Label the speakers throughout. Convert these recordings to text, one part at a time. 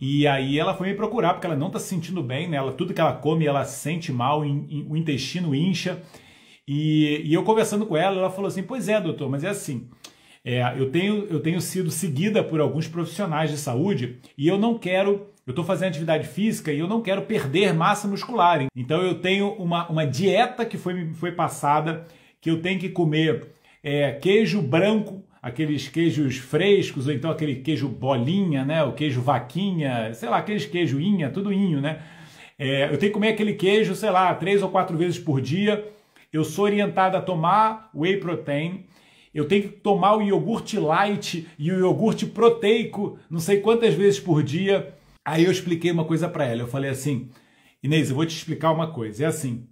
Speaker 1: E aí ela foi me procurar porque ela não está se sentindo bem, né? Ela, tudo que ela come ela sente mal, in, in, o intestino incha. E, e, eu conversando com ela, ela falou assim: Pois é, doutor, mas é assim. É, eu, tenho, eu tenho sido seguida por alguns profissionais de saúde e eu não quero. Eu estou fazendo atividade física e eu não quero perder massa muscular. Então eu tenho uma, uma dieta que foi, foi passada que eu tenho que comer é, queijo branco aqueles queijos frescos, ou então aquele queijo bolinha, né? O queijo vaquinha, sei lá, aqueles queijo inha, tudo inho, né? É, eu tenho que comer aquele queijo, sei lá, três ou quatro vezes por dia. Eu sou orientado a tomar whey protein. Eu tenho que tomar o iogurte light e o iogurte proteico, não sei quantas vezes por dia. Aí eu expliquei uma coisa para ela. Eu falei assim, Inês, eu vou te explicar uma coisa. É assim,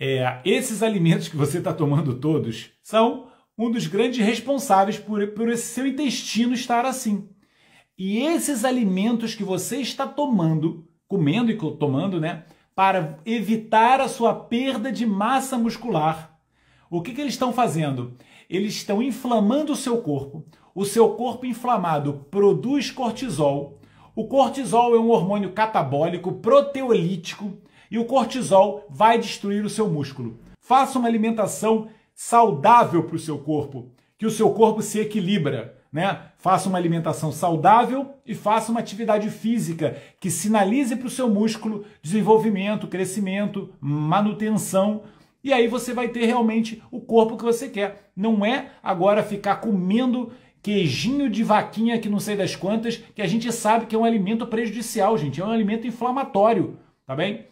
Speaker 1: é, esses alimentos que você está tomando todos são um dos grandes responsáveis por, por esse seu intestino estar assim. E esses alimentos que você está tomando, comendo e tomando, né, para evitar a sua perda de massa muscular, o que, que eles estão fazendo? Eles estão inflamando o seu corpo. O seu corpo inflamado produz cortisol. O cortisol é um hormônio catabólico, proteolítico, e o cortisol vai destruir o seu músculo. Faça uma alimentação saudável para o seu corpo, que o seu corpo se equilibra. Né? Faça uma alimentação saudável e faça uma atividade física que sinalize para o seu músculo desenvolvimento, crescimento, manutenção. E aí você vai ter realmente o corpo que você quer. Não é agora ficar comendo queijinho de vaquinha que não sei das quantas, que a gente sabe que é um alimento prejudicial, gente. É um alimento inflamatório, tá bem?